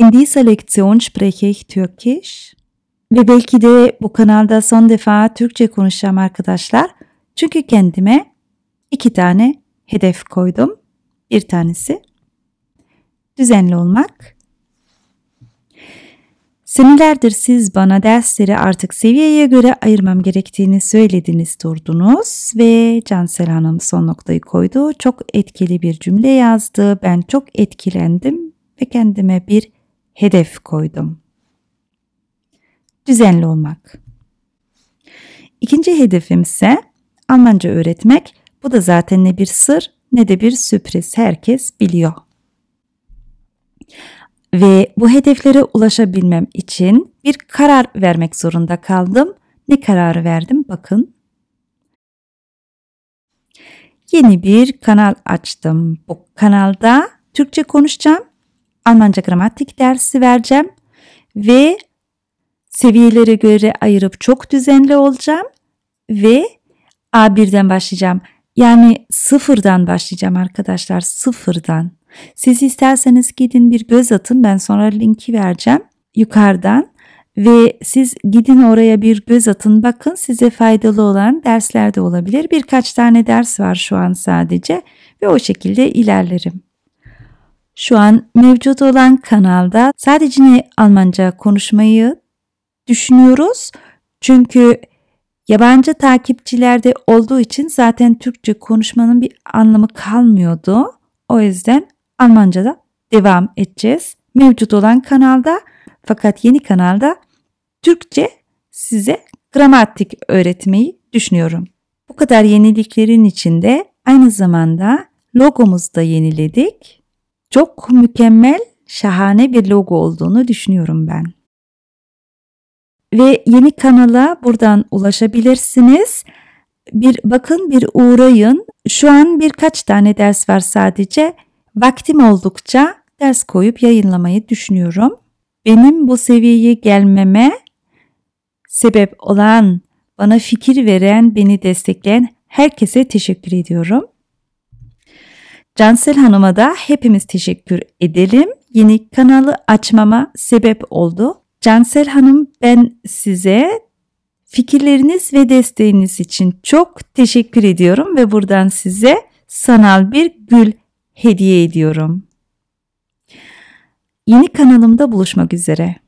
In dieser Lektion spreche ich Türkisch ve belki de bu kanalda son defa Türkçe konuşacağım arkadaşlar. Çünkü kendime iki tane hedef koydum. Bir tanesi düzenli olmak. Senelerdir siz bana dersleri artık seviyeye göre ayırmam gerektiğini söylediniz durdunuz ve Cansel Hanım son noktayı koydu. Çok etkili bir cümle yazdı. Ben çok etkilendim ve kendime bir hedef koydum. Düzenli olmak. İkinci hedefim ise Almanca öğretmek. Bu da zaten ne bir sır ne de bir sürpriz. Herkes biliyor. Ve bu hedeflere ulaşabilmem için bir karar vermek zorunda kaldım. Ne kararı verdim? Bakın. Yeni bir kanal açtım. Bu kanalda Türkçe konuşacağım Almanca gramatik dersi vereceğim ve seviyelere göre ayırıp çok düzenli olacağım ve A1'den başlayacağım. Yani sıfırdan başlayacağım arkadaşlar sıfırdan. Siz isterseniz gidin bir göz atın ben sonra linki vereceğim yukarıdan ve siz gidin oraya bir göz atın bakın size faydalı olan dersler de olabilir. Birkaç tane ders var şu an sadece ve o şekilde ilerlerim. Şu an mevcut olan kanalda sadece ne Almanca konuşmayı düşünüyoruz. Çünkü yabancı takipçilerde olduğu için zaten Türkçe konuşmanın bir anlamı kalmıyordu. O yüzden Almanca'da devam edeceğiz. Mevcut olan kanalda fakat yeni kanalda Türkçe size gramatik öğretmeyi düşünüyorum. Bu kadar yeniliklerin içinde aynı zamanda logomuzu da yeniledik çok mükemmel, şahane bir logo olduğunu düşünüyorum ben. Ve yeni kanala buradan ulaşabilirsiniz. Bir bakın, bir uğrayın. Şu an birkaç tane ders var sadece. Vaktim oldukça ders koyup yayınlamayı düşünüyorum. Benim bu seviyeye gelmeme sebep olan, bana fikir veren, beni destekleyen herkese teşekkür ediyorum. Cansel Hanım'a da hepimiz teşekkür edelim. Yeni kanalı açmama sebep oldu. Cansel Hanım ben size fikirleriniz ve desteğiniz için çok teşekkür ediyorum ve buradan size sanal bir gül hediye ediyorum. Yeni kanalımda buluşmak üzere.